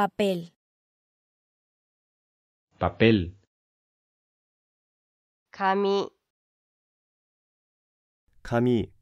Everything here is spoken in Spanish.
papel papel kami kami